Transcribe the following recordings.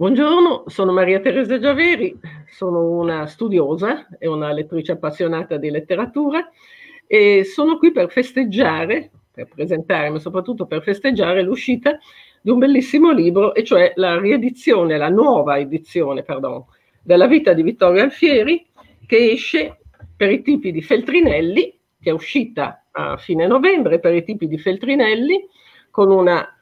Buongiorno, sono Maria Teresa Giaveri, sono una studiosa e una lettrice appassionata di letteratura e sono qui per festeggiare, per presentare, ma soprattutto per festeggiare l'uscita di un bellissimo libro, e cioè la riedizione, la nuova edizione, perdon, della vita di Vittorio Alfieri, che esce per i tipi di Feltrinelli, che è uscita a fine novembre per i tipi di Feltrinelli, con una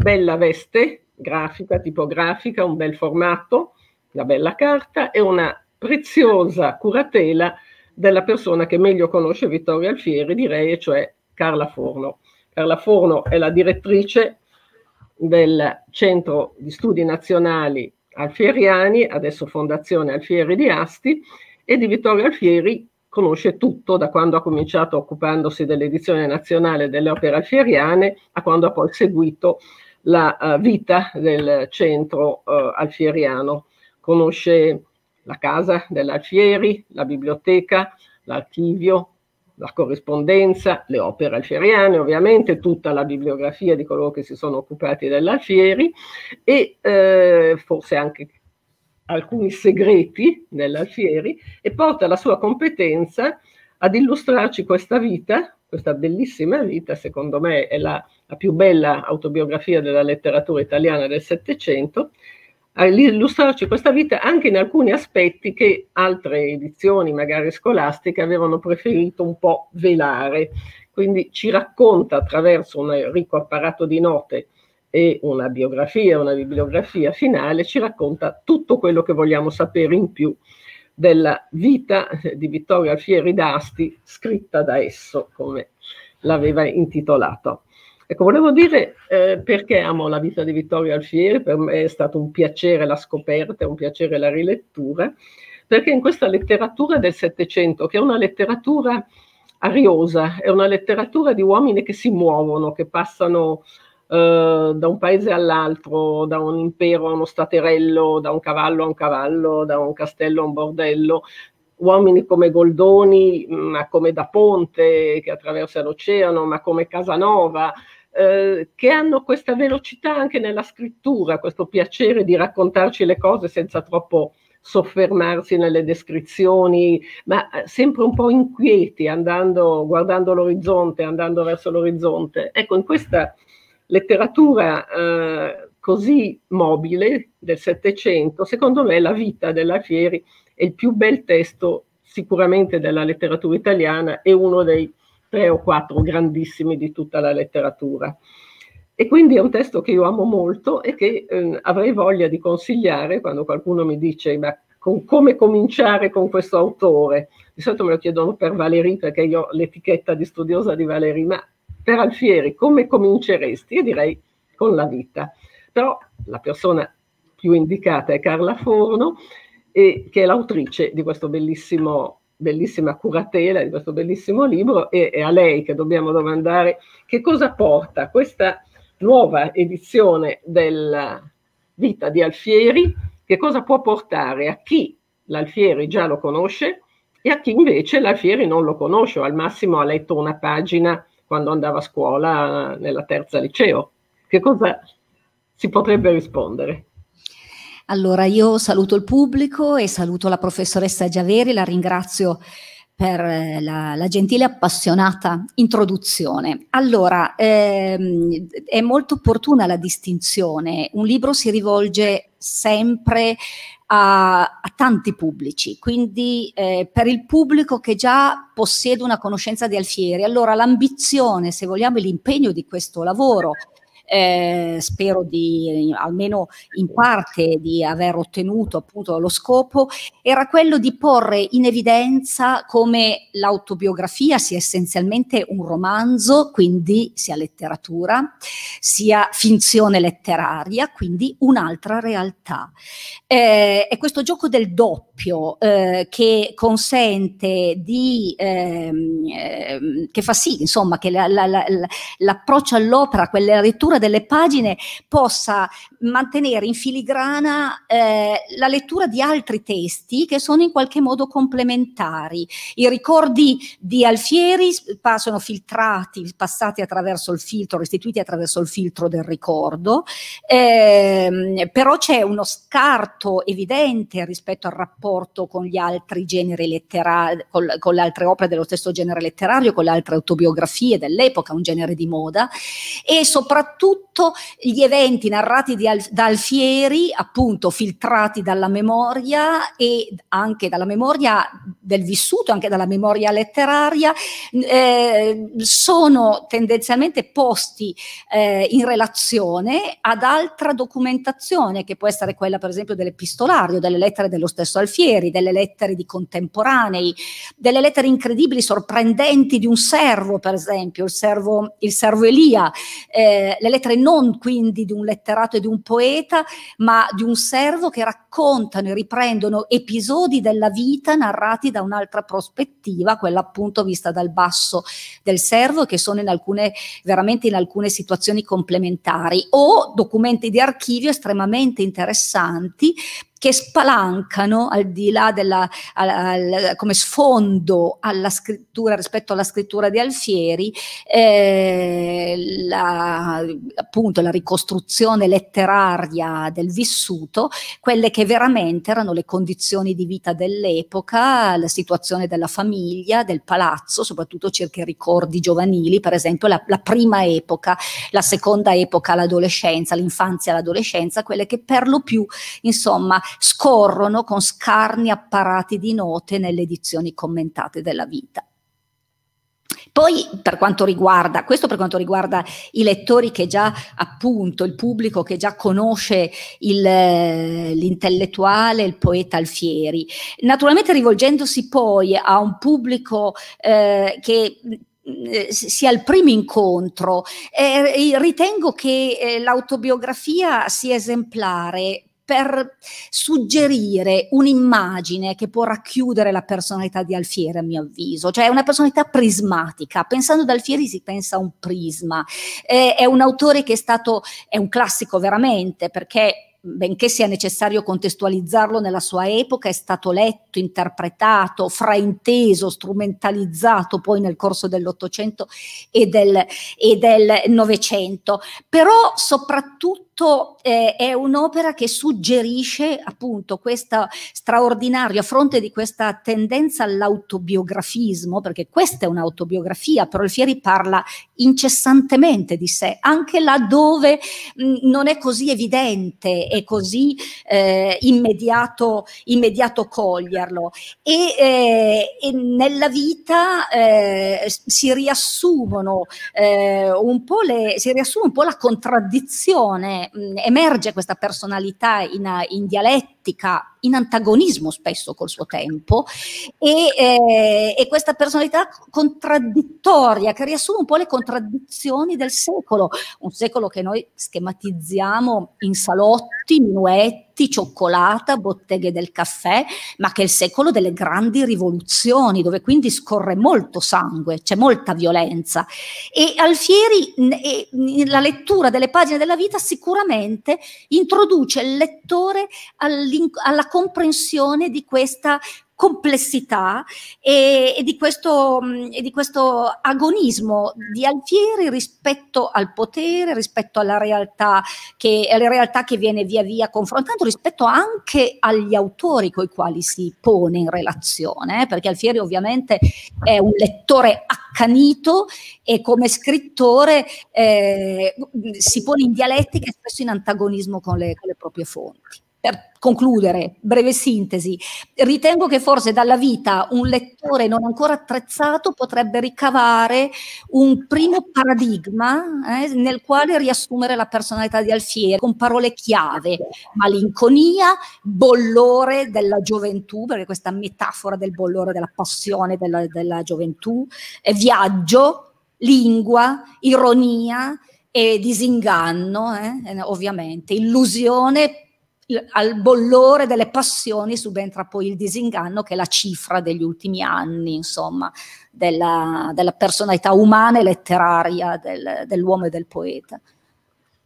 bella veste grafica, tipografica, un bel formato, una bella carta e una preziosa curatela della persona che meglio conosce Vittorio Alfieri, direi, cioè Carla Forno. Carla Forno è la direttrice del Centro di Studi Nazionali Alfieriani, adesso Fondazione Alfieri di Asti, e di Vittorio Alfieri conosce tutto da quando ha cominciato occupandosi dell'edizione nazionale delle opere alfieriane a quando ha poi seguito la uh, vita del centro uh, alfieriano. Conosce la casa dell'Alfieri, la biblioteca, l'archivio, la corrispondenza, le opere alfieriane, ovviamente tutta la bibliografia di coloro che si sono occupati dell'Alfieri e eh, forse anche alcuni segreti dell'Alfieri e porta la sua competenza ad illustrarci questa vita questa bellissima vita, secondo me è la, la più bella autobiografia della letteratura italiana del Settecento, a illustrarci questa vita anche in alcuni aspetti che altre edizioni, magari scolastiche, avevano preferito un po' velare. Quindi ci racconta attraverso un ricco apparato di note e una biografia, una bibliografia finale, ci racconta tutto quello che vogliamo sapere in più della vita di Vittorio Alfieri d'Asti scritta da esso, come l'aveva intitolato. Ecco, volevo dire eh, perché amo la vita di Vittorio Alfieri, per me è stato un piacere la scoperta, è un piacere la rilettura, perché in questa letteratura del Settecento, che è una letteratura ariosa, è una letteratura di uomini che si muovono, che passano eh, da un paese all'altro, da un impero a uno staterello, da un cavallo a un cavallo, da un castello a un bordello, uomini come Goldoni, mm, ma come Da Ponte che attraversa l'oceano, ma come Casanova, eh, che hanno questa velocità anche nella scrittura, questo piacere di raccontarci le cose senza troppo soffermarsi nelle descrizioni, ma eh, sempre un po' inquieti, andando, guardando l'orizzonte, andando verso l'orizzonte. Ecco, in questa letteratura eh, così mobile del Settecento, secondo me la vita dell'Alfieri è il più bel testo sicuramente della letteratura italiana e uno dei tre o quattro grandissimi di tutta la letteratura. E quindi è un testo che io amo molto e che eh, avrei voglia di consigliare quando qualcuno mi dice ma con, come cominciare con questo autore. Di solito me lo chiedono per Valéry perché io ho l'etichetta di studiosa di Valéry, ma per Alfieri come cominceresti? Io direi con la vita. Però la persona più indicata è Carla Forno, e, che è l'autrice di questo bellissimo, bellissima curatela, di questo bellissimo libro, e è a lei che dobbiamo domandare che cosa porta questa nuova edizione della vita di Alfieri, che cosa può portare a chi l'Alfieri già lo conosce e a chi invece l'Alfieri non lo conosce, o al massimo ha letto una pagina quando andava a scuola nella terza liceo? Che cosa si potrebbe rispondere? Allora, io saluto il pubblico e saluto la professoressa Giaveri, la ringrazio per eh, la, la gentile e appassionata introduzione. Allora, ehm, è molto opportuna la distinzione. Un libro si rivolge sempre a, a tanti pubblici, quindi eh, per il pubblico che già possiede una conoscenza di Alfieri. Allora l'ambizione, se vogliamo, e l'impegno di questo lavoro eh, spero di almeno in parte di aver ottenuto appunto lo scopo, era quello di porre in evidenza come l'autobiografia sia essenzialmente un romanzo, quindi sia letteratura, sia finzione letteraria, quindi un'altra realtà. Eh, e questo gioco del dopo doppio eh, che consente di, ehm, ehm, che fa sì insomma che la, la, la, l'approccio all'opera, quella lettura delle pagine possa mantenere in filigrana eh, la lettura di altri testi che sono in qualche modo complementari. I ricordi di Alfieri sono filtrati, passati attraverso il filtro, restituiti attraverso il filtro del ricordo, eh, però c'è uno scarto evidente rispetto al rapporto rapporto con gli altri generi letterari, con, con, le altre opere dello stesso genere letterario, con le altre autobiografie dell'epoca, un genere di moda, e soprattutto gli eventi narrati Al, da Alfieri, appunto filtrati dalla memoria e anche dalla memoria del vissuto, anche dalla memoria letteraria, eh, sono tendenzialmente posti eh, in relazione ad altra documentazione, che può essere quella per esempio dell'epistolario, delle lettere dello stesso Alfieri, fieri delle lettere di contemporanei, delle lettere incredibili, sorprendenti di un servo, per esempio, il servo, il servo Elia, eh, le lettere non quindi di un letterato e di un poeta, ma di un servo che raccontano e riprendono episodi della vita narrati da un'altra prospettiva, quella appunto vista dal basso del servo, che sono in alcune, veramente in alcune situazioni complementari, o documenti di archivio estremamente interessanti che spalancano al di là della, al, al, come sfondo alla scrittura rispetto alla scrittura di Alfieri eh, la, appunto la ricostruzione letteraria del vissuto quelle che veramente erano le condizioni di vita dell'epoca la situazione della famiglia del palazzo soprattutto circa i ricordi giovanili per esempio la, la prima epoca la seconda epoca l'adolescenza l'infanzia l'adolescenza quelle che per lo più insomma scorrono con scarni apparati di note nelle edizioni commentate della vita. Poi per quanto riguarda, questo per quanto riguarda i lettori che già appunto, il pubblico che già conosce eh, l'intellettuale, il, il poeta Alfieri, naturalmente rivolgendosi poi a un pubblico eh, che eh, sia il primo incontro. Eh, ritengo che eh, l'autobiografia sia esemplare per suggerire un'immagine che può racchiudere la personalità di Alfieri, a mio avviso, cioè è una personalità prismatica. Pensando ad Alfieri si pensa a un prisma. Eh, è un autore che è stato, è un classico veramente, perché benché sia necessario contestualizzarlo nella sua epoca, è stato letto, interpretato, frainteso, strumentalizzato poi nel corso dell'Ottocento e del Novecento, però soprattutto tutto eh, è un'opera che suggerisce appunto questo straordinario, a fronte di questa tendenza all'autobiografismo, perché questa è un'autobiografia, però Alfieri parla incessantemente di sé, anche laddove mh, mm, non è così evidente e così eh, immediato, immediato, coglierlo. E, eh, e nella vita eh, si riassumono eh, un po' le, si riassume un po' la contraddizione Mm, emerge questa personalità in, in dialetto dialettica in antagonismo spesso col suo tempo e, eh, e questa personalità contraddittoria che riassume un po' le contraddizioni del secolo, un secolo che noi schematizziamo in salotti, minuetti, cioccolata, botteghe del caffè, ma che è il secolo delle grandi rivoluzioni, dove quindi scorre molto sangue, c'è molta violenza. E Alfieri, la lettura delle pagine della vita, sicuramente introduce il lettore all'interno alla comprensione di questa complessità e, e, di questo, mm, e, di questo, agonismo di Alfieri rispetto al potere, rispetto alla realtà che, alla realtà che viene via via confrontando, rispetto anche agli autori con i quali si pone in relazione, eh? perché Alfieri ovviamente è un lettore accanito e come scrittore eh, si pone in dialettica e spesso in antagonismo con le, con le proprie fonti per concludere, breve sintesi, ritengo che forse dalla vita un lettore non ancora attrezzato potrebbe ricavare un primo paradigma eh, nel quale riassumere la personalità di Alfieri con parole chiave, malinconia, bollore della gioventù, perché questa metafora del bollore, della passione della, della gioventù, viaggio, lingua, ironia e disinganno, eh, ovviamente, illusione, al bollore delle passioni subentra poi il disinganno che è la cifra degli ultimi anni, insomma, della, della personalità umana e letteraria del, dell'uomo e del poeta.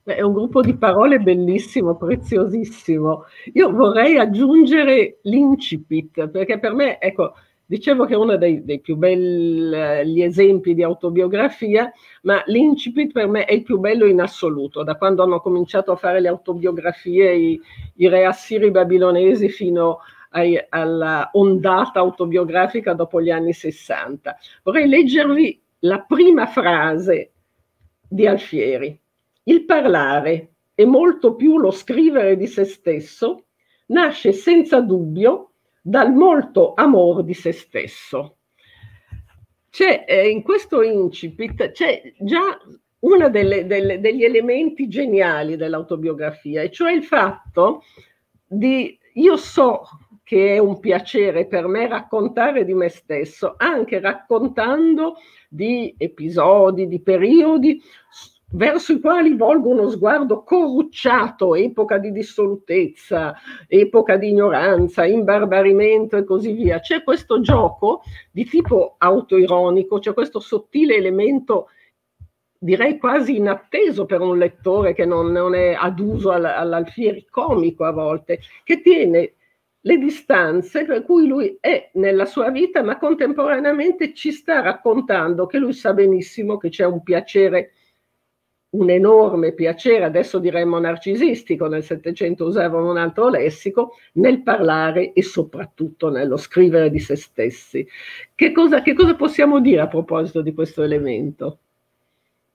è un gruppo di parole bellissimo, preziosissimo. Io vorrei aggiungere l'incipit, perché per me, ecco, Dicevo che è uno dei, dei più belli eh, esempi di autobiografia, ma l'incipit per me è il più bello in assoluto, da quando hanno cominciato a fare le autobiografie i, i re assiri babilonesi fino a alla ondata autobiografica dopo gli anni 60. Vorrei leggervi la prima frase di Alfieri. Il parlare e molto più lo scrivere di se stesso nasce senza dubbio dal molto amor di se stesso. C'è eh, in questo incipit c'è già uno degli elementi geniali dell'autobiografia, e cioè il fatto di io so che è un piacere per me raccontare di me stesso, anche raccontando di episodi, di periodi verso i quali volgo uno sguardo corrucciato, epoca di dissolutezza, epoca di ignoranza, imbarbarimento e così via. C'è questo gioco di tipo autoironico, c'è questo sottile elemento direi quasi inatteso per un lettore che non, non è aduso all, all'alfieri comico a volte, che tiene le distanze per cui lui è nella sua vita, ma contemporaneamente ci sta raccontando che lui sa benissimo che c'è un piacere un enorme piacere, adesso diremmo narcisistico, nel Settecento usavano un altro lessico, nel parlare e soprattutto nello scrivere di se stessi. Che cosa, che cosa possiamo dire a proposito di questo elemento?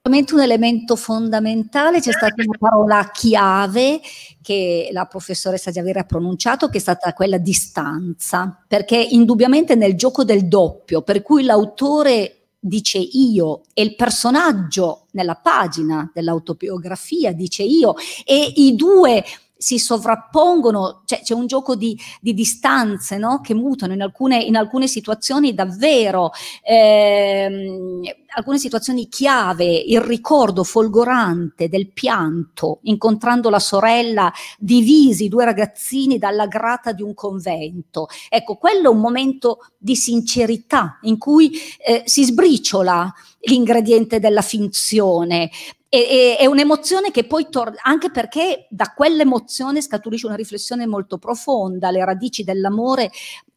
un elemento fondamentale, c'è stata una parola chiave che la professoressa Giavera ha pronunciato, che è stata quella di stanza, perché indubbiamente nel gioco del doppio, per cui l'autore dice io e il personaggio nella pagina dell'autobiografia dice io e i due si sovrappongono, cioè c'è un gioco di, di distanze no? che mutano in alcune, in alcune situazioni davvero, ehm, alcune situazioni chiave, il ricordo folgorante del pianto incontrando la sorella, divisi due ragazzini dalla grata di un convento. Ecco, quello è un momento di sincerità in cui eh, si sbriciola l'ingrediente della finzione, e, e, è un'emozione che poi torna, anche perché da quell'emozione scaturisce una riflessione molto profonda, le radici dell'amore,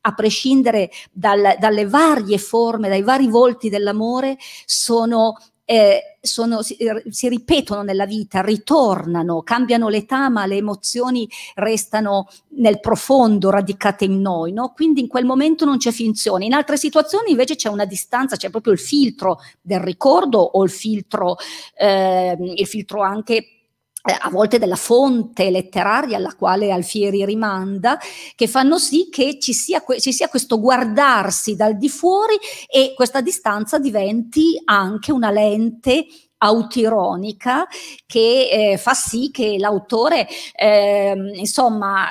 a prescindere dal, dalle varie forme, dai vari volti dell'amore, sono eh, sono, si, eh, si, ripetono nella vita, ritornano, cambiano l'età, ma le emozioni restano nel profondo radicate in noi, no? quindi in quel momento non c'è finzione. In altre situazioni invece c'è una distanza, c'è proprio il filtro del ricordo o il filtro, eh, il filtro anche eh, a volte della fonte letteraria alla quale Alfieri rimanda, che fanno sì che ci sia, ci sia, questo guardarsi dal di fuori e questa distanza diventi anche una lente autironica che eh, fa sì che l'autore ehm, eh, insomma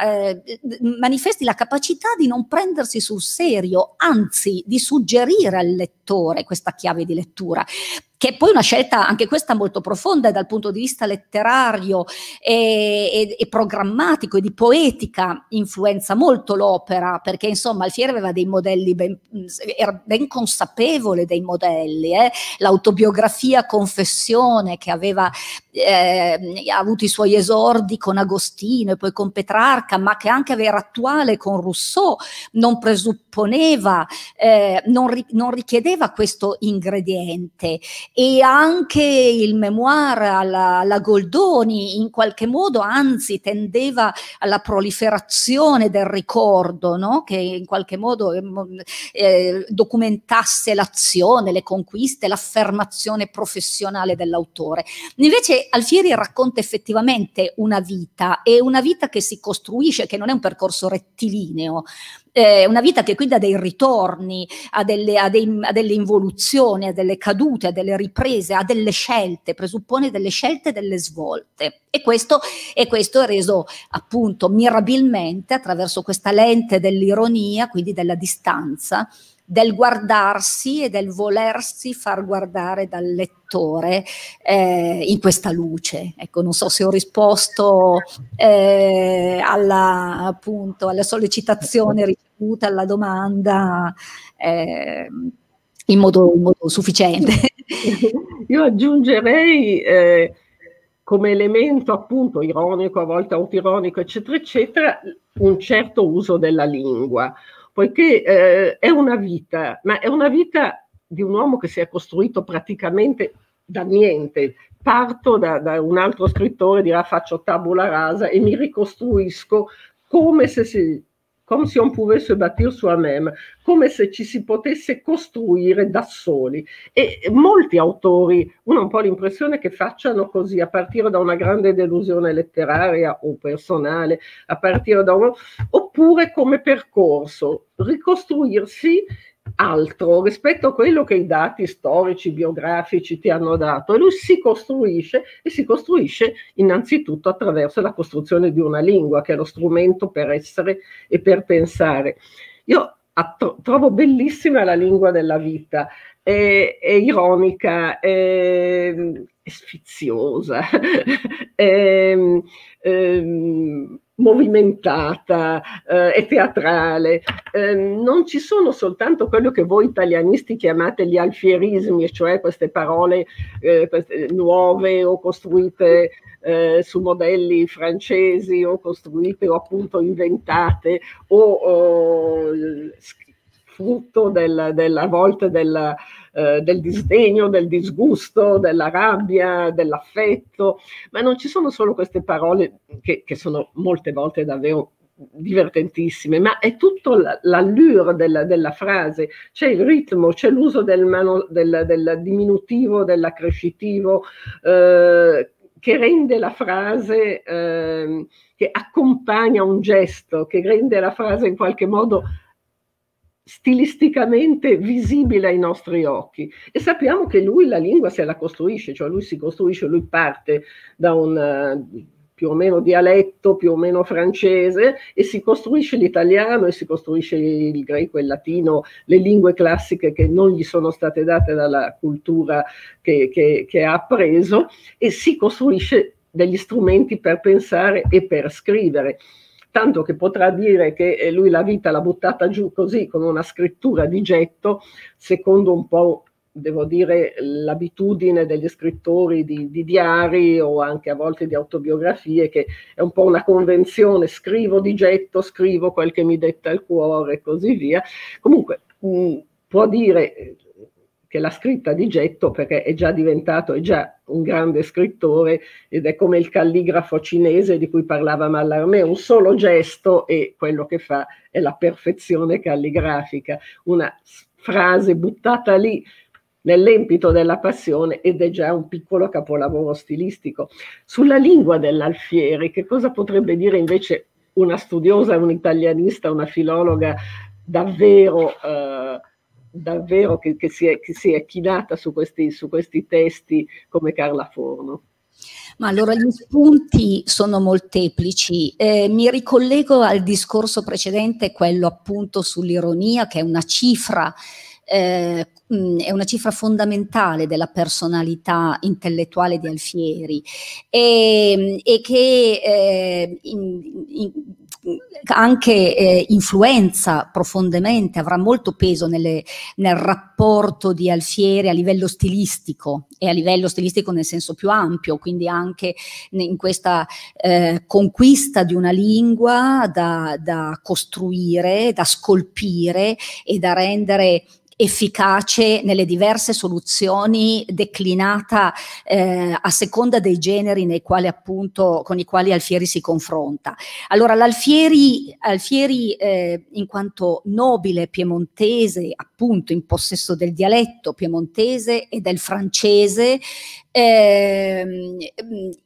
manifesti la capacità di non prendersi sul serio, anzi di suggerire al lettore lettore, questa chiave di lettura che è poi una scelta anche questa molto profonda dal punto di vista letterario e, e, e, programmatico e di poetica influenza molto l'opera perché insomma Alfieri aveva dei modelli ben, era ben consapevole dei modelli eh? l'autobiografia Confessione che aveva eh, avuto i suoi esordi con Agostino e poi con Petrarca ma che anche era attuale con Rousseau non presupponeva eh, non, ri, non richiedeva aveva questo ingrediente e anche il memoir alla, alla Goldoni in qualche modo anzi tendeva alla proliferazione del ricordo, no? che in qualche modo ehm, eh, documentasse l'azione, le conquiste, l'affermazione professionale dell'autore. Invece Alfieri racconta effettivamente una vita e una vita che si costruisce, che non è un percorso rettilineo, eh, una vita che quindi ha dei ritorni, ha delle, ha, dei, ha delle, involuzioni, ha delle cadute, ha delle riprese, ha delle scelte, presuppone delle scelte e delle svolte. E questo, e questo è reso appunto mirabilmente attraverso questa lente dell'ironia, quindi della distanza, del guardarsi e del volersi far guardare dal lettore eh, in questa luce. Ecco, non so se ho risposto eh, alla, appunto, alla sollecitazione ricevuta, alla domanda eh, in, modo, in, modo, sufficiente. Io aggiungerei eh, come elemento appunto ironico, a volte autironico, eccetera, eccetera, un certo uso della lingua poiché eh, è una vita, ma è una vita di un uomo che si è costruito praticamente da niente. Parto da, da un altro scrittore, dirà faccio tabula rasa e mi ricostruisco come se si, come se on pouvait se battere soi-même, come se ci si potesse costruire da soli. E molti autori, uno ha un po' l'impressione che facciano così, a partire da una grande delusione letteraria o personale, a partire da uno, oppure come percorso, ricostruirsi altro rispetto a quello che i dati storici, biografici ti hanno dato. E lui si costruisce e si costruisce innanzitutto attraverso la costruzione di una lingua, che è lo strumento per essere e per pensare. Io trovo bellissima la lingua della vita, è, è ironica, è, è sfiziosa, è, ehm, movimentata, eh, è teatrale. Ehm, non ci sono soltanto quello che voi italianisti chiamate gli alfierismi, cioè queste parole eh, queste nuove o costruite eh, su modelli francesi o costruite o appunto inventate o, o frutto del, del, a volte del, eh, del, disdegno, del disgusto, della rabbia, dell'affetto, ma non ci sono solo queste parole che, che sono molte volte davvero divertentissime, ma è tutto l'allure della, della, frase, c'è il ritmo, c'è l'uso del, mano, del, del diminutivo, dell'accrescitivo, eh, che rende la frase, eh, che accompagna un gesto, che rende la frase in qualche modo stilisticamente visibile ai nostri occhi e sappiamo che lui la lingua se la costruisce, cioè lui si costruisce, lui parte da un eh, più o meno dialetto, più o meno francese e si costruisce l'italiano e si costruisce il greco e il latino, le lingue classiche che non gli sono state date dalla cultura che, che, che ha appreso e si costruisce degli strumenti per pensare e per scrivere tanto che potrà dire che eh, lui la vita l'ha buttata giù così con una scrittura di getto, secondo un po' devo dire, l'abitudine degli scrittori di, di, diari o anche a volte di autobiografie, che è un po' una convenzione, scrivo di getto, scrivo quel che mi detta il cuore e così via. Comunque mh, mm, può dire che la scritta di getto perché è già diventato, è già un grande scrittore ed è come il calligrafo cinese di cui parlava Mallarmé, un solo gesto e quello che fa è la perfezione calligrafica, una frase buttata lì nell'empito della passione ed è già un piccolo capolavoro stilistico. Sulla lingua dell'Alfieri, che cosa potrebbe dire invece una studiosa, un italianista, una filologa davvero... Eh, davvero che, che, si, è, che si è chinata su questi, su questi testi come Carla Forno. Ma allora gli spunti sono molteplici. Eh, mi ricollego al discorso precedente, quello appunto sull'ironia, che è una cifra. Eh, mm, è una cifra fondamentale della personalità intellettuale di Alfieri e, e che eh, in, in, anche eh, influenza profondamente, avrà molto peso nelle, nel rapporto di Alfieri a livello stilistico e a livello stilistico nel senso più ampio, quindi anche in questa eh, conquista di una lingua da, da costruire, da scolpire e da rendere efficace nelle diverse soluzioni, declinata eh, a seconda dei generi nei quali appunto, con i quali Alfieri si confronta. Allora l'Alfieri, Alfieri, eh, in quanto nobile piemontese, appunto in possesso del dialetto piemontese e del francese, eh,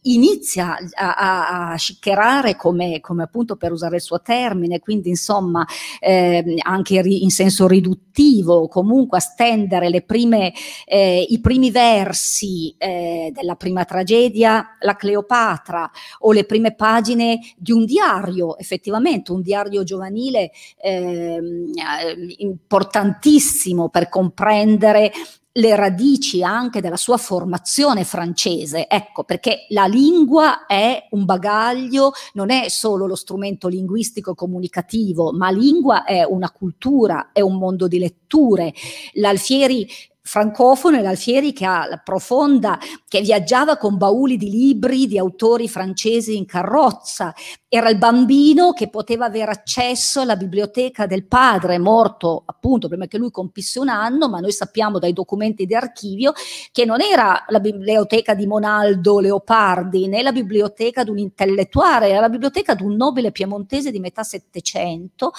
inizia a, a a sciccherare come, come, appunto per usare il suo termine, quindi insomma eh, anche ri, in senso riduttivo, comunque a stendere le prime, eh, i primi versi eh, della prima tragedia, la Cleopatra o le prime pagine di un diario, effettivamente un diario giovanile ehm, importantissimo per comprendere le radici anche della sua formazione francese, ecco perché la lingua è un bagaglio, non è solo lo strumento linguistico comunicativo, ma lingua è una cultura, è un mondo di letture. L'Alfieri francofono e l'Alfieri che ha la profonda, che viaggiava con bauli di libri di autori francesi in carrozza, era il bambino che poteva avere accesso alla biblioteca del padre, morto appunto prima che lui compisse un anno, ma noi sappiamo dai documenti di archivio che non era la biblioteca di Monaldo Leopardi né la biblioteca di un intellettuale, era la biblioteca di un nobile piemontese di metà Settecento,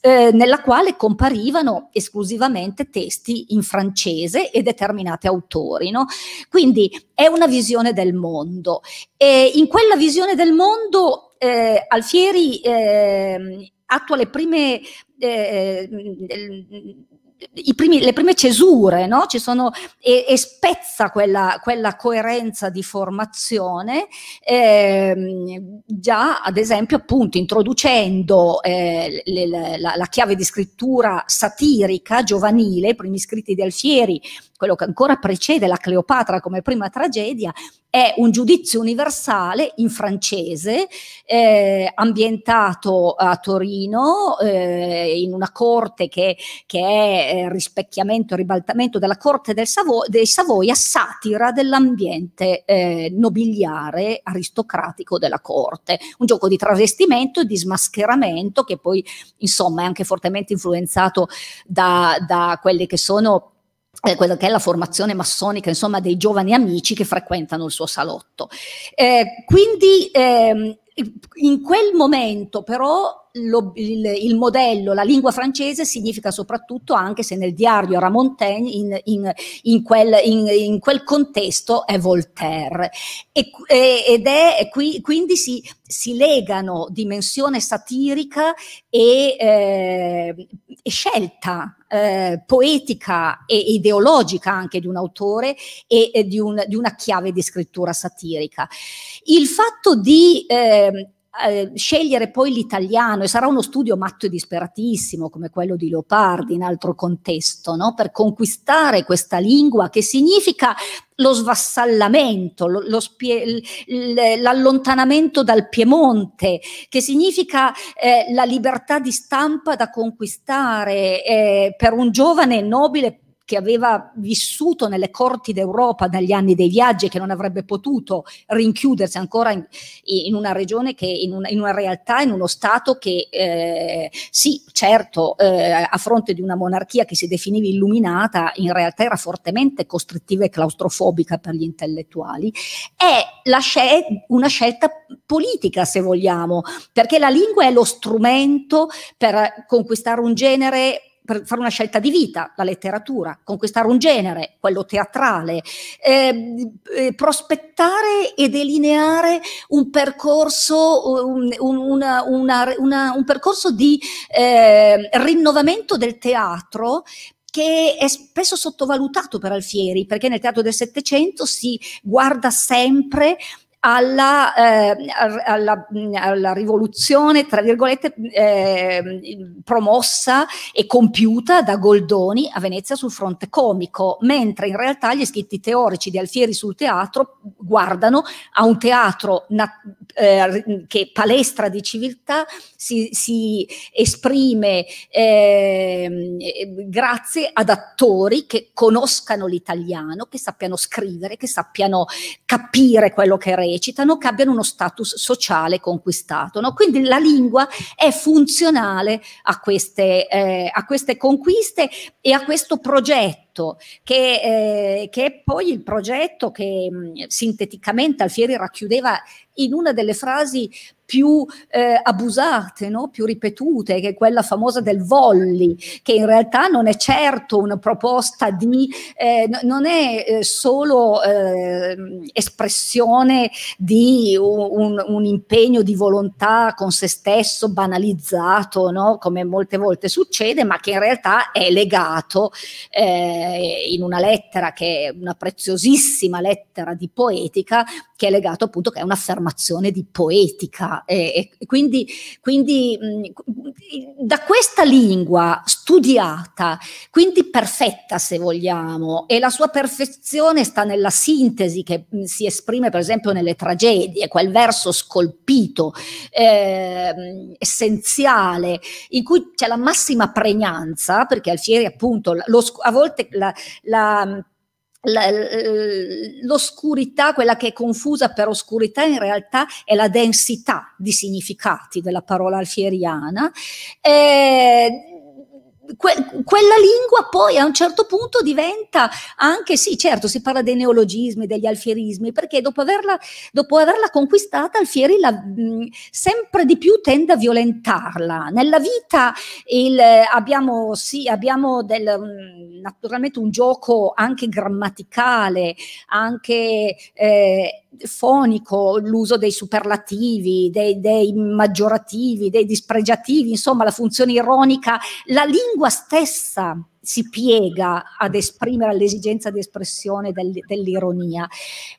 eh, nella quale comparivano esclusivamente testi in francese francese e determinati autori. No? Quindi è una visione del mondo. E in quella visione del mondo eh, Alfieri eh, attua le prime... Eh, eh primi, le prime cesure, no? Ci sono, e, e spezza quella, quella, coerenza di formazione, ehm, già ad esempio appunto introducendo eh, le, la, la, chiave di scrittura satirica giovanile, i primi scritti di Alfieri quello che ancora precede la Cleopatra come prima tragedia, è un giudizio universale in francese, eh, ambientato a Torino, eh, in una corte che, che è eh, rispecchiamento e ribaltamento della corte del Savo- dei Savoia, satira dell'ambiente eh, nobiliare aristocratico della corte. Un gioco di travestimento e di smascheramento che poi insomma è anche fortemente influenzato da, da quelli che sono eh, quella che è la formazione massonica, insomma, dei giovani amici che frequentano il suo salotto. Eh, quindi ehm, in quel momento però lo, il, il, modello, la lingua francese significa soprattutto anche se nel diario era Montaigne, in, in, in, quel, in quel, contesto è Voltaire. E, ed è qui, quindi si, si, legano dimensione satirica e, eh, scelta eh, poetica e ideologica anche di un autore e, e di, un, di una chiave di scrittura satirica. Il fatto di eh, eh, scegliere poi l'italiano, e sarà uno studio matto e disperatissimo come quello di Leopardi in altro contesto, no? per conquistare questa lingua che significa lo svassallamento, lo, lo spie, l'allontanamento dal Piemonte, che significa eh, la libertà di stampa da conquistare eh, per un giovane nobile che aveva vissuto nelle corti d'Europa dagli anni dei viaggi, e che non avrebbe potuto rinchiudersi ancora in, in una regione, che, in, una, in, una, realtà, in uno Stato che eh, sì, certo, eh, a fronte di una monarchia che si definiva illuminata, in realtà era fortemente costrittiva e claustrofobica per gli intellettuali, è, scel una scelta politica, se vogliamo, perché la lingua è lo strumento per conquistare un genere, per fare una scelta di vita, la letteratura, conquistare un genere, quello teatrale, eh, eh, prospettare e delineare un percorso, un, un, una, una, una, un percorso di eh, rinnovamento del teatro che è spesso sottovalutato per Alfieri, perché nel teatro del Settecento si guarda sempre alla, eh, alla, alla, rivoluzione, tra virgolette, eh, promossa e compiuta da Goldoni a Venezia sul fronte comico, mentre in realtà gli scritti teorici di Alfieri sul teatro guardano a un teatro eh, che palestra di civiltà si, si esprime ehm, grazie ad attori che conoscano l'italiano, che sappiano scrivere, che sappiano capire quello che è recitano, che abbiano uno status sociale conquistato. No? Quindi la lingua è funzionale a queste, eh, a queste conquiste e a questo progetto prodotto, che, eh, che è poi il progetto che mh, mm, sinteticamente Alfieri racchiudeva in una delle frasi più eh, abusate, no? più ripetute, che è quella famosa del volli, che in realtà non è certo una proposta di, eh, non è eh, solo ehm, espressione di un, un, impegno di volontà con se stesso banalizzato, no? come molte volte succede, ma che in realtà è legato eh, eh, in una lettera che è una preziosissima lettera di poetica che è legato appunto che è un'affermazione di poetica e, e quindi, quindi mh, mm, da questa lingua studiata, quindi perfetta se vogliamo, e la sua perfezione sta nella sintesi che mh, mm, si esprime per esempio nelle tragedie, quel verso scolpito, eh, essenziale, in cui c'è la massima pregnanza, perché Alfieri appunto lo, a volte la, la l'oscurità, quella che è confusa per oscurità, in realtà è la densità di significati della parola alfieriana. Eh, que quella lingua poi a un certo punto diventa anche, sì, certo, si parla dei neologismi, degli alfierismi, perché dopo averla, dopo averla conquistata, Alfieri la, mh, sempre di più tende a violentarla. Nella vita il, abbiamo, sì, abbiamo del. Mh, naturalmente un gioco anche grammaticale, anche eh, fonico, l'uso dei superlativi, dei, dei maggiorativi, dei dispregiativi, insomma la funzione ironica, la lingua stessa si piega ad esprimere l'esigenza di espressione del, dell'ironia,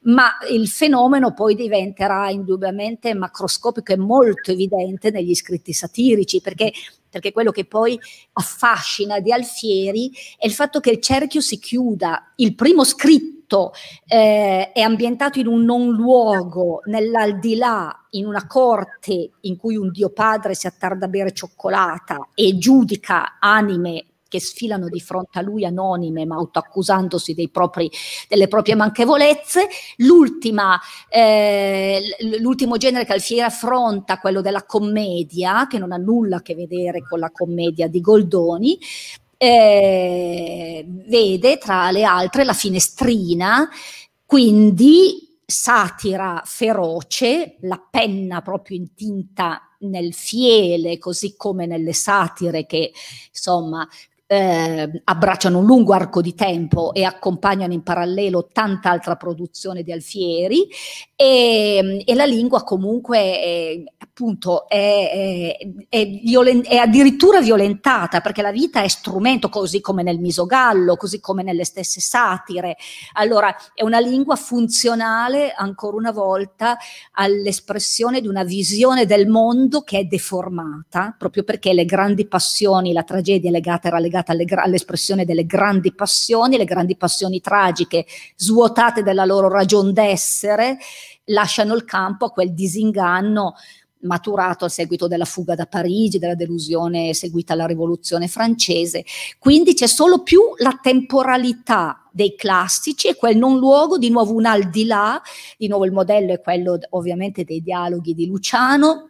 ma il fenomeno poi diventerà indubbiamente macroscopico e molto evidente negli scritti satirici, perché perché quello che poi affascina di Alfieri è il fatto che il cerchio si chiuda. Il primo scritto eh, è ambientato in un non luogo, nell'aldilà, in una corte in cui un dio padre si attarda a bere cioccolata e giudica anime che sfilano di fronte a lui anonime ma autoaccusandosi propri, delle proprie manchevolezze. L'ultima, eh, l'ultimo genere che Alfieri affronta, quello della commedia, che non ha nulla a che vedere con la commedia di Goldoni, eh, vede tra le altre la finestrina, quindi satira feroce, la penna proprio intinta nel fiele, così come nelle satire che insomma eh, abbracciano un lungo arco di tempo e accompagnano in parallelo tanta altra produzione di alfieri e, e la lingua comunque è, appunto è, è, è, violen- è, addirittura violentata perché la vita è strumento così come nel misogallo, così come nelle stesse satire. Allora è una lingua funzionale ancora una volta all'espressione di una visione del mondo che è deformata proprio perché le grandi passioni, la tragedia legata era legata legata alle all'espressione delle grandi passioni, le grandi passioni tragiche svuotate della loro ragion d'essere, lasciano il campo a quel disinganno maturato a seguito della fuga da Parigi, della delusione seguita alla rivoluzione francese. Quindi c'è solo più la temporalità dei classici e quel non luogo, di nuovo un al di là, di nuovo il modello è quello ovviamente dei dialoghi di Luciano,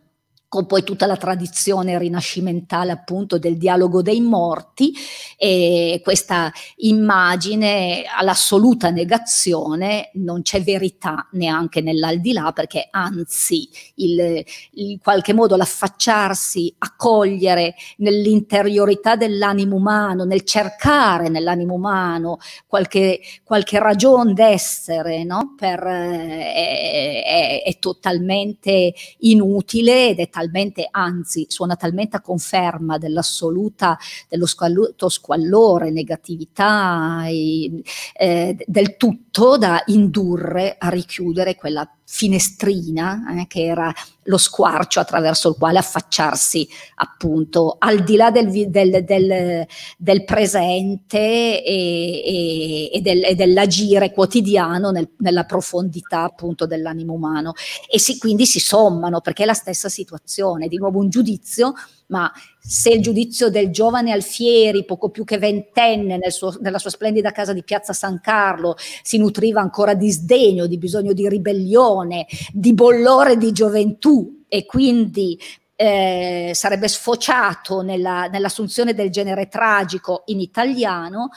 con poi tutta la tradizione rinascimentale appunto del dialogo dei morti e questa immagine all'assoluta negazione non c'è verità neanche nell'aldilà perché anzi il, in qualche modo l'affacciarsi, accogliere nell'interiorità dell'animo umano, nel cercare nell'animo umano qualche, qualche ragione d'essere no? Per, eh, è, è totalmente inutile ed è talmente, anzi, suona talmente a conferma dell'assoluta, dello squalluto squallore, negatività, e, eh, del tutto da indurre a richiudere quella finestrina eh, che era lo squarcio attraverso il quale affacciarsi appunto al di là del, del, del, del presente e, e, e dell'agire quotidiano nel, nella profondità appunto dell'animo umano e si, quindi si sommano perché è la stessa situazione, di nuovo un giudizio ma se il giudizio del giovane Alfieri, poco più che ventenne, nel suo, nella sua splendida casa di Piazza San Carlo, si nutriva ancora di sdegno, di bisogno di ribellione, di bollore di gioventù e quindi eh, sarebbe sfociato nella, nell'assunzione del genere tragico in italiano,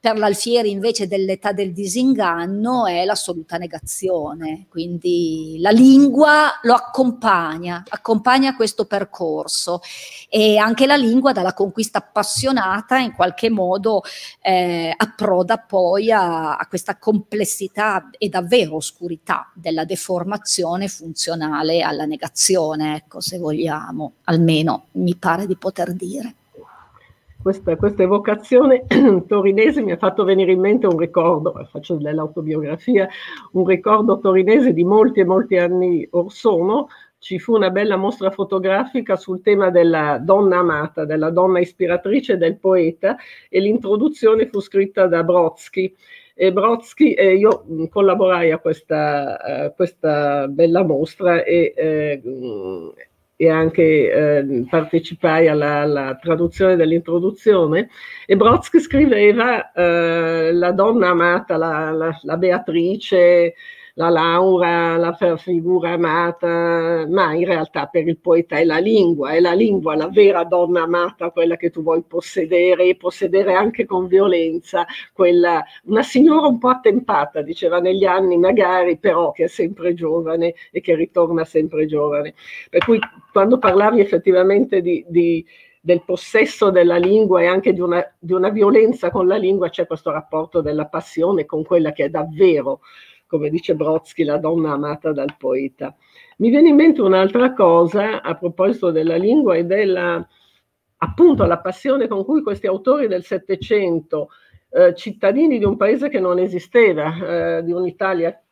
per l'Alfieri invece dell'età del disinganno è l'assoluta negazione, quindi la lingua lo accompagna, accompagna questo percorso e anche la lingua dalla conquista appassionata in qualche modo eh, approda poi a, a questa complessità e davvero oscurità della deformazione funzionale alla negazione, ecco se vogliamo, almeno mi pare di poter dire questa, questa evocazione torinese mi ha fatto venire in mente un ricordo, eh, faccio dell'autobiografia, un ricordo torinese di molti e molti anni or sono, ci fu una bella mostra fotografica sul tema della donna amata, della donna ispiratrice del poeta e l'introduzione fu scritta da Brodsky. E Brodsky, eh, io mm, collaborai a questa, a eh, questa, bella mostra e eh, mm, e anche eh, partecipai alla, alla traduzione dell'introduzione, e Brodsky scriveva eh, la donna amata, la, la, la Beatrice, la Laura, la figura amata, ma in realtà per il poeta è la lingua, è la lingua la vera donna amata, quella che tu vuoi possedere e possedere anche con violenza, quella, una signora un po' attempata, diceva negli anni magari, però che è sempre giovane e che ritorna sempre giovane. Per cui quando parlavi effettivamente di, di del possesso della lingua e anche di una, di una violenza con la lingua c'è questo rapporto della passione con quella che è davvero come dice Brodsky, la donna amata dal poeta. Mi viene in mente un'altra cosa a proposito della lingua e della appunto la passione con cui questi autori del Settecento, eh, cittadini di un paese che non esisteva, eh, di un'Italia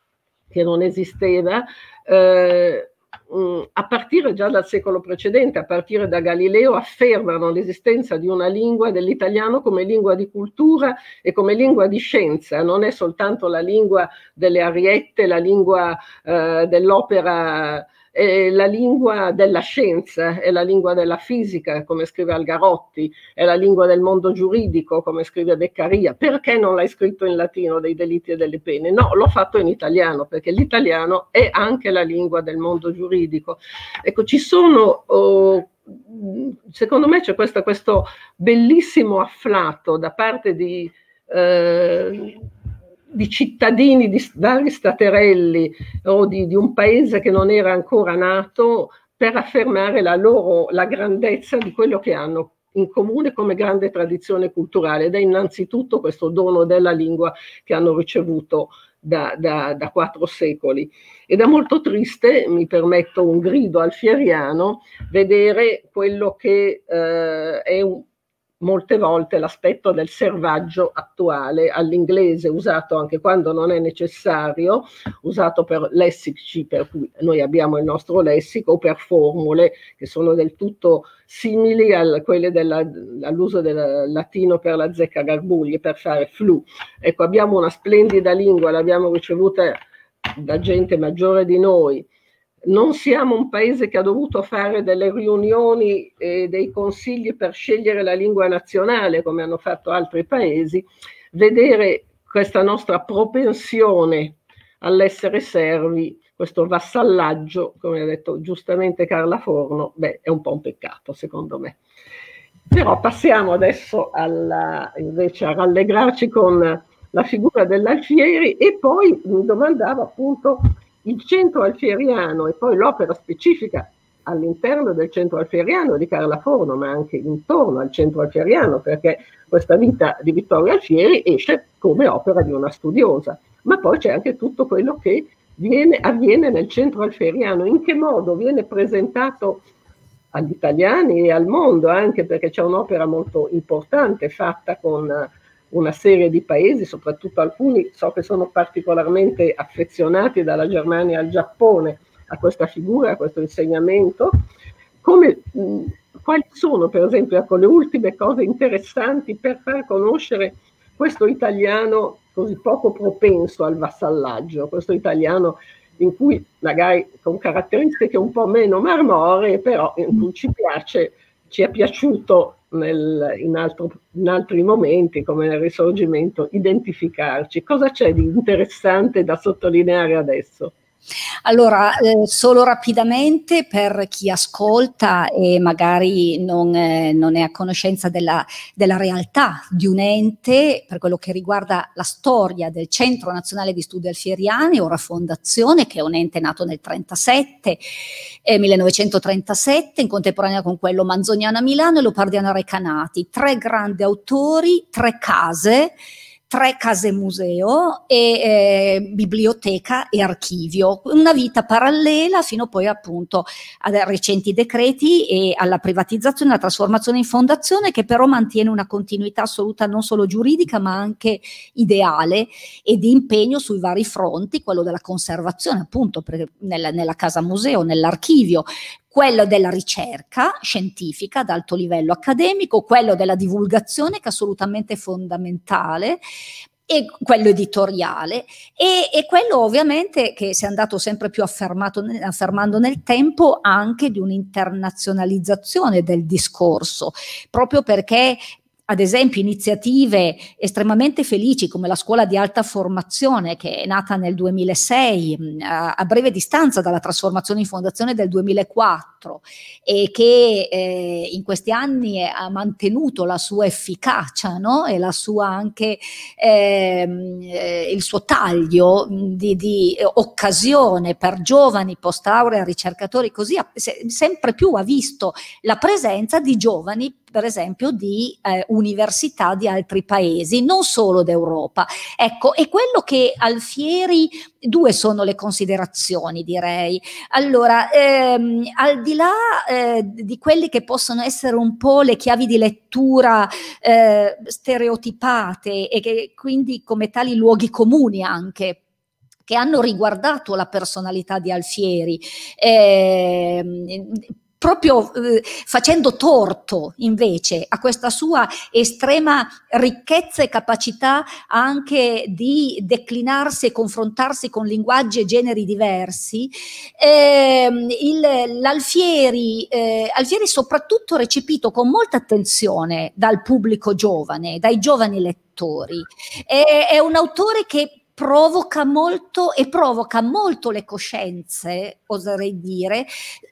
che non esisteva, eh, Mm, a partire già dal secolo precedente, a partire da Galileo, affermano l'esistenza di una lingua dell'italiano come lingua di cultura e come lingua di scienza, non è soltanto la lingua delle ariette, la lingua eh, dell'opera è la lingua della scienza, è la lingua della fisica, come scrive Algarotti, è la lingua del mondo giuridico, come scrive Beccaria. Perché non l'hai scritto in latino dei delitti e delle pene? No, l'ho fatto in italiano, perché l'italiano è anche la lingua del mondo giuridico. Ecco, ci sono... Oh, secondo me c'è questo, questo, bellissimo afflato da parte di... Eh, di cittadini di, vari staterelli o di, di un paese che non era ancora nato per affermare la loro la grandezza di quello che hanno in comune come grande tradizione culturale ed è innanzitutto questo dono della lingua che hanno ricevuto da, da, da, quattro secoli. Ed è molto triste, mi permetto un grido alfieriano, vedere quello che eh, è un, molte volte l'aspetto del servaggio attuale all'inglese usato anche quando non è necessario, usato per lessici, per cui noi abbiamo il nostro lessico, o per formule che sono del tutto simili a quelle della, all'uso del latino per la zecca garbugli, per fare flu. Ecco, abbiamo una splendida lingua, l'abbiamo ricevuta da gente maggiore di noi, non siamo un paese che ha dovuto fare delle riunioni e eh, dei consigli per scegliere la lingua nazionale, come hanno fatto altri paesi, vedere questa nostra propensione all'essere servi, questo vassallaggio, come ha detto giustamente Carla Forno, beh, è un po' un peccato, secondo me. Però passiamo adesso alla, invece a rallegrarci con la figura dell'Alfieri e poi mi domandavo appunto il centro alfieriano e poi l'opera specifica all'interno del centro alfieriano di Carla Forno, ma anche intorno al centro alfieriano, perché questa vita di Vittorio Alfieri esce come opera di una studiosa. Ma poi c'è anche tutto quello che viene, avviene nel centro alfieriano, in che modo viene presentato agli italiani e al mondo, anche perché c'è un'opera molto importante fatta con una serie di paesi, soprattutto alcuni, so che sono particolarmente affezionati dalla Germania al Giappone a questa figura, a questo insegnamento. Come, mh, quali sono, per esempio, ecco, le ultime cose interessanti per far conoscere questo italiano così poco propenso al vassallaggio, questo italiano in cui magari con caratteristiche un po' meno marmoree, però in cui ci piace ci è piaciuto nel, in, altro, in, altri momenti, come nel risorgimento, identificarci. Cosa c'è di interessante da sottolineare adesso? Allora, eh, solo rapidamente per chi ascolta e magari non, eh, non è a conoscenza della, della, realtà di un ente per quello che riguarda la storia del Centro Nazionale di Studi Alfieriani, ora fondazione, che è un ente nato nel 37, eh, 1937, in contemporanea con quello Manzoniana Milano e Lopardiana Recanati, tre grandi autori, tre case tre case museo e eh, biblioteca e archivio, una vita parallela fino poi appunto a recenti decreti e alla privatizzazione, alla trasformazione in fondazione che però mantiene una continuità assoluta non solo giuridica ma anche ideale e di impegno sui vari fronti, quello della conservazione appunto nella, nella casa museo, nell'archivio, quello della ricerca scientifica ad alto livello accademico, quello della divulgazione che è assolutamente fondamentale e quello editoriale e, e, quello ovviamente che si è andato sempre più affermando nel tempo anche di un'internazionalizzazione del discorso, proprio perché ad esempio iniziative estremamente felici come la scuola di alta formazione che è nata nel 2006, a, breve distanza dalla trasformazione in fondazione del 2004 teatro e che eh, in questi anni ha mantenuto la sua efficacia no? e la sua anche, ehm, eh, il suo taglio di, di, occasione per giovani post laurea ricercatori, così ha, se, sempre più ha visto la presenza di giovani per esempio di eh, università di altri paesi, non solo d'Europa. Ecco, e quello che Alfieri, due sono le considerazioni direi. Allora, ehm, al di là eh, di quelle che possono essere un po' le chiavi di lettura eh, stereotipate e che quindi come tali luoghi comuni anche che hanno riguardato la personalità di Alfieri. Eh, proprio eh, facendo torto invece a questa sua estrema ricchezza e capacità anche di declinarsi e confrontarsi con linguaggi e generi diversi, eh, il, l'Alfieri, eh, Alfieri soprattutto recepito con molta attenzione dal pubblico giovane, dai giovani lettori, è, è un autore che provoca molto e provoca molto le coscienze, oserei dire,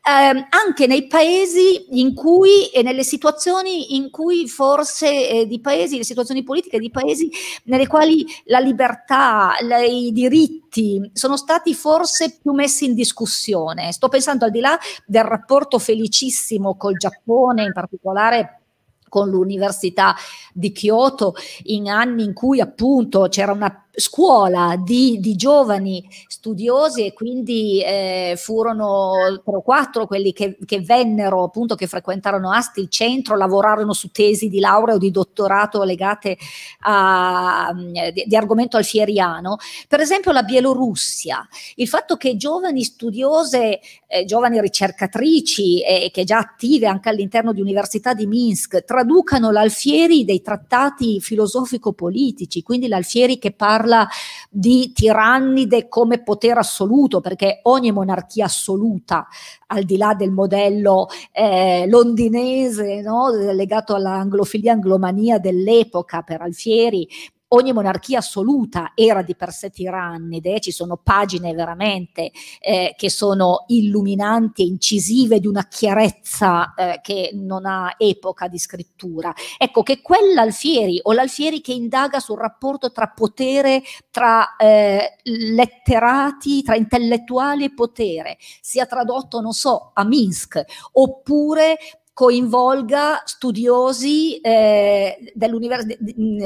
ehm, anche nei paesi in cui e nelle situazioni in cui forse eh, di paesi, le situazioni politiche di paesi nelle quali la libertà, le, i diritti sono stati forse più messi in discussione. Sto pensando al di là del rapporto felicissimo col Giappone, in particolare con l'Università di Kyoto, in anni in cui appunto c'era una scuola di, di, giovani studiosi e quindi eh, furono 3 o 4 quelli che, che, vennero appunto che frequentarono Asti il centro lavorarono su tesi di laurea o di dottorato legate a, mm, di, di argomento alfieriano per esempio la Bielorussia il fatto che giovani studiose eh, giovani ricercatrici eh, che già attive anche all'interno di università di Minsk traducano l'alfieri dei trattati filosofico politici quindi l'alfieri che parla parla di tirannide come potere assoluto, perché ogni monarchia assoluta, al di là del modello eh, londinese no? legato all'anglofilia anglomania dell'epoca per Alfieri, ogni monarchia assoluta era di per sé tirannide, ci sono pagine veramente eh, che sono illuminanti e incisive di una chiarezza eh, che non ha epoca di scrittura. Ecco che quell'Alfieri o l'Alfieri che indaga sul rapporto tra potere, tra eh, letterati, tra intellettuali e potere, sia tradotto, non so, a Minsk, oppure coinvolga studiosi eh,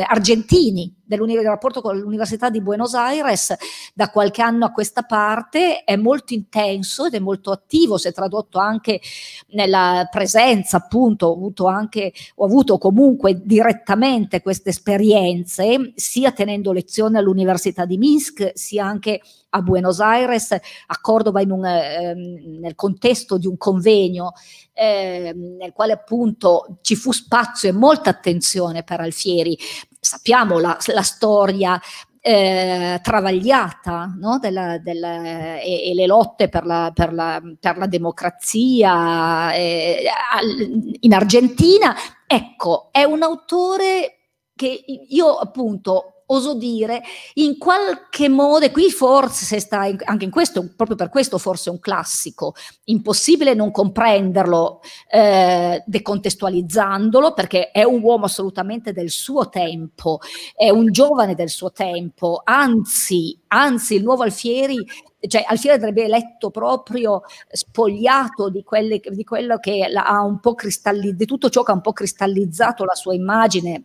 argentini del rapporto con l'Università di Buenos Aires da qualche anno a questa parte è molto intenso ed è molto attivo, si è tradotto anche nella presenza, appunto, ho avuto anche, ho avuto comunque direttamente queste esperienze, sia tenendo lezione all'Università di Minsk, sia anche a Buenos Aires, a Cordova un, ehm, nel contesto di un convegno ehm, nel quale appunto ci fu spazio e molta attenzione per Alfieri, sappiamo la, la storia eh, travagliata no? della, della, e, e, le lotte per la, per la, per la democrazia eh, in Argentina. Ecco, è un autore che io appunto oso dire, in qualche modo, e qui forse sta in, anche in questo, proprio per questo forse è un classico, impossibile non comprenderlo eh, decontestualizzandolo, perché è un uomo assolutamente del suo tempo, è un giovane del suo tempo, anzi, anzi il nuovo Alfieri cioè Alfieri andrebbe letto proprio spogliato di, quelle, di quello che ha un po' cristallizzato, di tutto ciò che ha un po' cristallizzato la sua immagine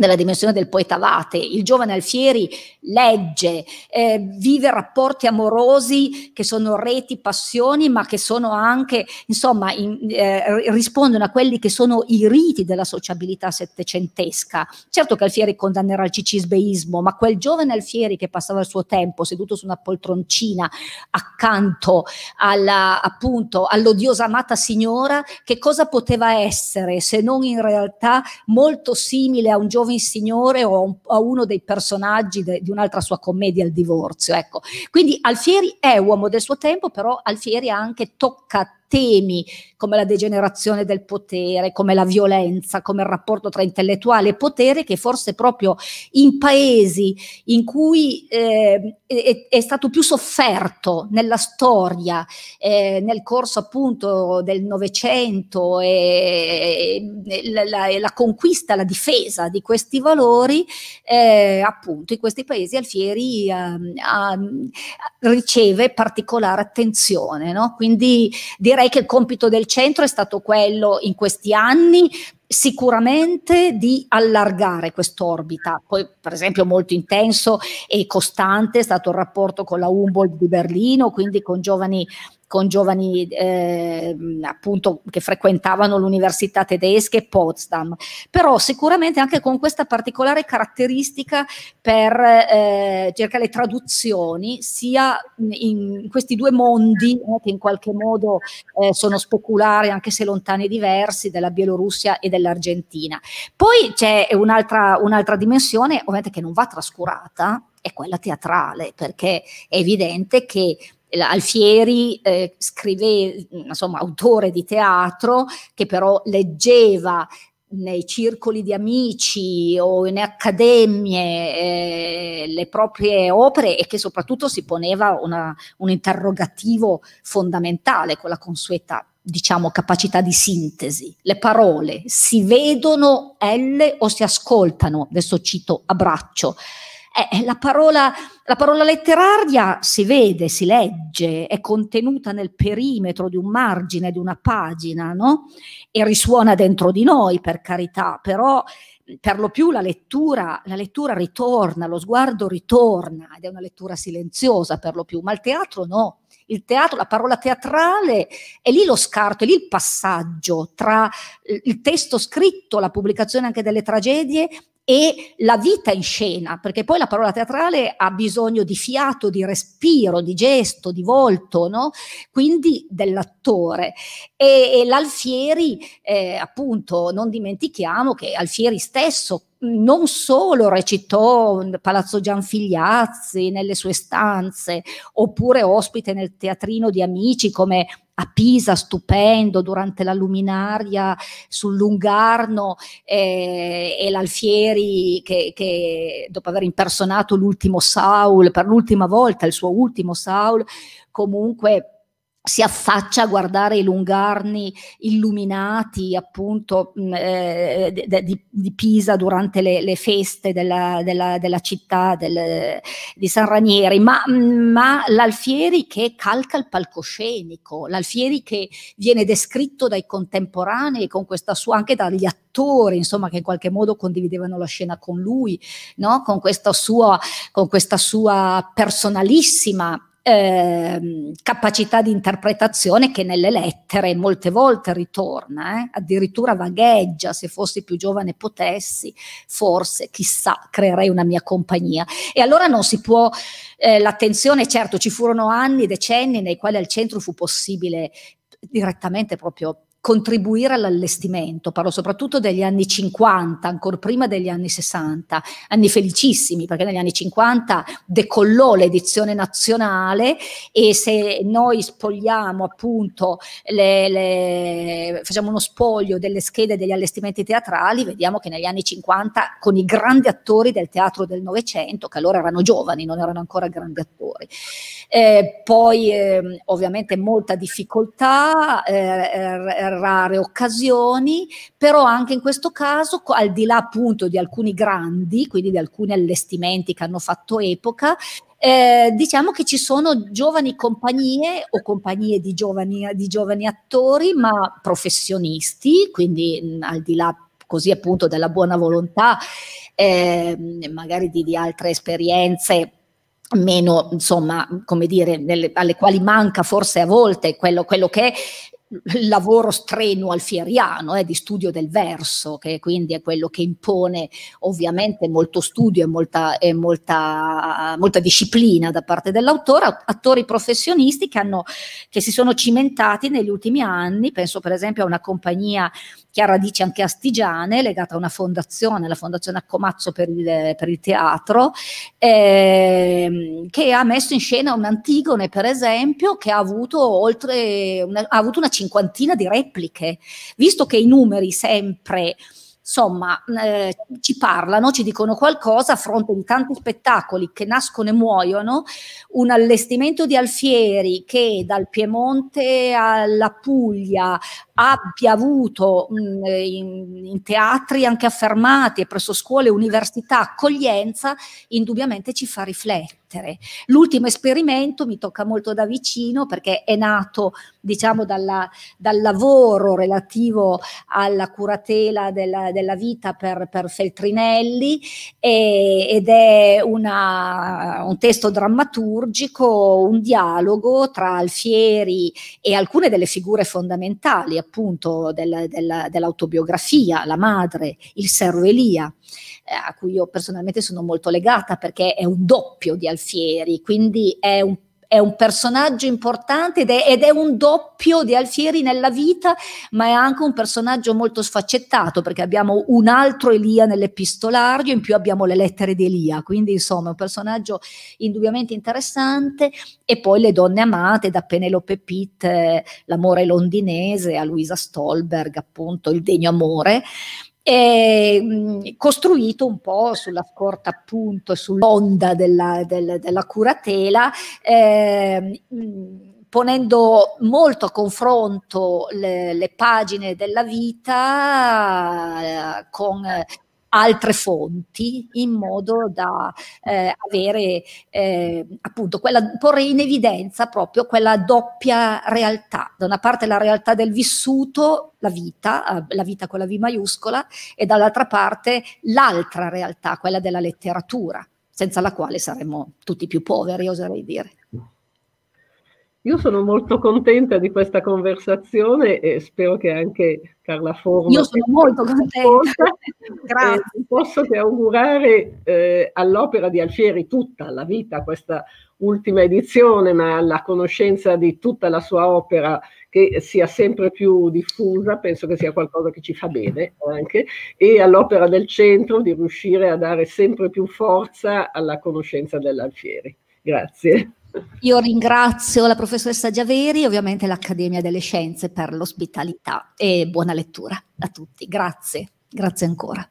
nella dimensione del poeta Vate, il giovane Alfieri legge, eh, vive rapporti amorosi che sono reti, passioni, ma che sono anche, insomma, in, eh, rispondono a quelli che sono i riti della sociabilità settecentesca. Certo che Alfieri condannerà il cicisbeismo, ma quel giovane Alfieri che passava il suo tempo seduto su una poltroncina accanto alla, appunto, all'odiosa amata signora, che cosa poteva essere se non in realtà molto simile a un giovane trovi il Signore o a uno dei personaggi de, di un'altra sua commedia, Il divorzio. Ecco. Quindi Alfieri è uomo del suo tempo, però Alfieri anche tocca temi come la degenerazione del potere, come la violenza, come il rapporto tra intellettuale e potere, che forse proprio in paesi in cui eh, è, è, stato più sofferto nella storia, eh, nel corso appunto del Novecento e, e la, la, conquista, la difesa di questi valori, eh, appunto in questi paesi Alfieri ehm, ehm, riceve particolare attenzione. No? Quindi direi direi che il compito del centro è stato quello in questi anni sicuramente di allargare quest'orbita. Poi, per esempio, molto intenso e costante è stato il rapporto con la Humboldt di Berlino, quindi con giovani con giovani eh, appunto che frequentavano l'università tedesca e Potsdam, però sicuramente anche con questa particolare caratteristica per eh, cercare le traduzioni sia in questi due mondi eh, che in qualche modo eh, sono speculari anche se lontani e diversi della Bielorussia e dell'Argentina. Poi c'è un'altra, un'altra dimensione ovviamente che non va trascurata è quella teatrale, perché è evidente che Alfieri eh, scrive, mm, insomma, autore di teatro, che però leggeva nei circoli di amici o in accademie eh, le proprie opere e che soprattutto si poneva una, un interrogativo fondamentale con la consueta diciamo capacità di sintesi. Le parole si vedono elle o si ascoltano, adesso cito a braccio, eh, eh, la, parola, la parola letteraria si vede, si legge, è contenuta nel perimetro di un margine, di una pagina, no? E risuona dentro di noi, per carità, però per lo più la lettura, la lettura ritorna, lo sguardo ritorna ed è una lettura silenziosa per lo più, ma il teatro no. Il teatro, la parola teatrale è lì lo scarto, è lì il passaggio tra eh, il testo scritto, la pubblicazione anche delle tragedie e la vita in scena, perché poi la parola teatrale ha bisogno di fiato, di respiro, di gesto, di volto, no? quindi dell'attore. E, e l'Alfieri, eh, appunto, non dimentichiamo che Alfieri stesso non solo recitò Palazzo Gianfigliazzi nelle sue stanze, oppure ospite nel teatrino di amici come a Pisa, stupendo, durante la luminaria sul Lungarno eh, e l'Alfieri che, che, dopo aver impersonato l'ultimo Saul, per l'ultima volta, il suo ultimo Saul, comunque si affaccia a guardare i lungarni illuminati appunto eh, di, di, Pisa durante le, le feste della, della, della città del, di San Ranieri, ma, ma, l'Alfieri che calca il palcoscenico, l'Alfieri che viene descritto dai contemporanei con questa sua, anche dagli attori, insomma, che in qualche modo condividevano la scena con lui, no? con, questa sua, con questa sua personalissima Ehm, capacità di interpretazione che nelle lettere molte volte ritorna, eh? addirittura vagheggia, se fossi più giovane potessi, forse, chissà, creerei una mia compagnia. E allora non si può, eh, l'attenzione, certo, ci furono anni, decenni nei quali al centro fu possibile direttamente proprio contribuire all'allestimento, parlo soprattutto degli anni 50, ancora prima degli anni 60, anni felicissimi perché negli anni 50 decollò l'edizione nazionale e se noi spogliamo appunto, le, le, facciamo uno spoglio delle schede degli allestimenti teatrali, vediamo che negli anni 50 con i grandi attori del teatro del Novecento, che allora erano giovani, non erano ancora grandi attori, eh, poi eh, ovviamente molta difficoltà, eh, er, er, rare occasioni, però anche in questo caso, al di là appunto di alcuni grandi, quindi di alcuni allestimenti che hanno fatto epoca, eh, diciamo che ci sono giovani compagnie o compagnie di giovani, di giovani attori, ma professionisti, quindi mh, al di là così appunto della buona volontà, eh, magari di, di altre esperienze meno, insomma, come dire, nelle, alle quali manca forse a volte quello, quello che il lavoro strenuo alfieriano eh, di studio del verso, che quindi è quello che impone ovviamente molto studio e molta, e molta, molta disciplina da parte dell'autore, attori professionisti che, hanno, che si sono cimentati negli ultimi anni, penso per esempio a una compagnia che ha radici anche astigiane, legata a una fondazione, la Fondazione Accomazzo per il, per il teatro, ehm, che ha messo in scena un'Antigone, per esempio, che ha avuto, oltre, una, ha avuto una cinquantina di repliche, visto che i numeri sempre insomma, eh, ci parlano, ci dicono qualcosa a fronte di tanti spettacoli che nascono e muoiono, un allestimento di Alfieri che dal Piemonte alla Puglia abbia avuto mh, mm, in, in, teatri anche affermati e presso scuole e università accoglienza, indubbiamente ci fa riflettere permettere. L'ultimo esperimento mi tocca molto da vicino perché è nato diciamo dalla, dal lavoro relativo alla curatela della, della vita per, per Feltrinelli e, ed è una, un testo drammaturgico, un dialogo tra Alfieri e alcune delle figure fondamentali appunto del, del, dell'autobiografia, la madre, il servo Elia. Eh, a cui io personalmente sono molto legata perché è un doppio di Alfieri, quindi è un è un personaggio importante ed è, ed è, un doppio di Alfieri nella vita, ma è anche un personaggio molto sfaccettato perché abbiamo un altro Elia nell'epistolario, in più abbiamo le lettere di Elia, quindi insomma è un personaggio indubbiamente interessante e poi le donne amate da Penelope Pitt, eh, l'amore londinese a Luisa Stolberg, appunto il degno amore è costruito un po' sulla scorta appunto, sull'onda della, del, della curatela. Eh, ponendo molto a confronto le, le pagine della vita eh, con altre fonti in modo da eh, avere eh, appunto quella, porre in evidenza proprio quella doppia realtà, da una parte la realtà del vissuto, la vita, eh, la vita con la V maiuscola e dall'altra parte l'altra realtà, quella della letteratura, senza la quale saremmo tutti più poveri, oserei dire. Io sono molto contenta di questa conversazione e spero che anche Carla Forma. Io sono molto contenta. Grazie. Eh, posso che augurare eh, all'opera di Alfieri tutta la vita, questa ultima edizione, ma alla conoscenza di tutta la sua opera che sia sempre più diffusa, penso che sia qualcosa che ci fa bene anche, e all'opera del centro di riuscire a dare sempre più forza alla conoscenza dell'Alfieri. Grazie. Io ringrazio la professoressa Giaveri e ovviamente l'Accademia delle Scienze per l'ospitalità e buona lettura a tutti. Grazie, grazie ancora.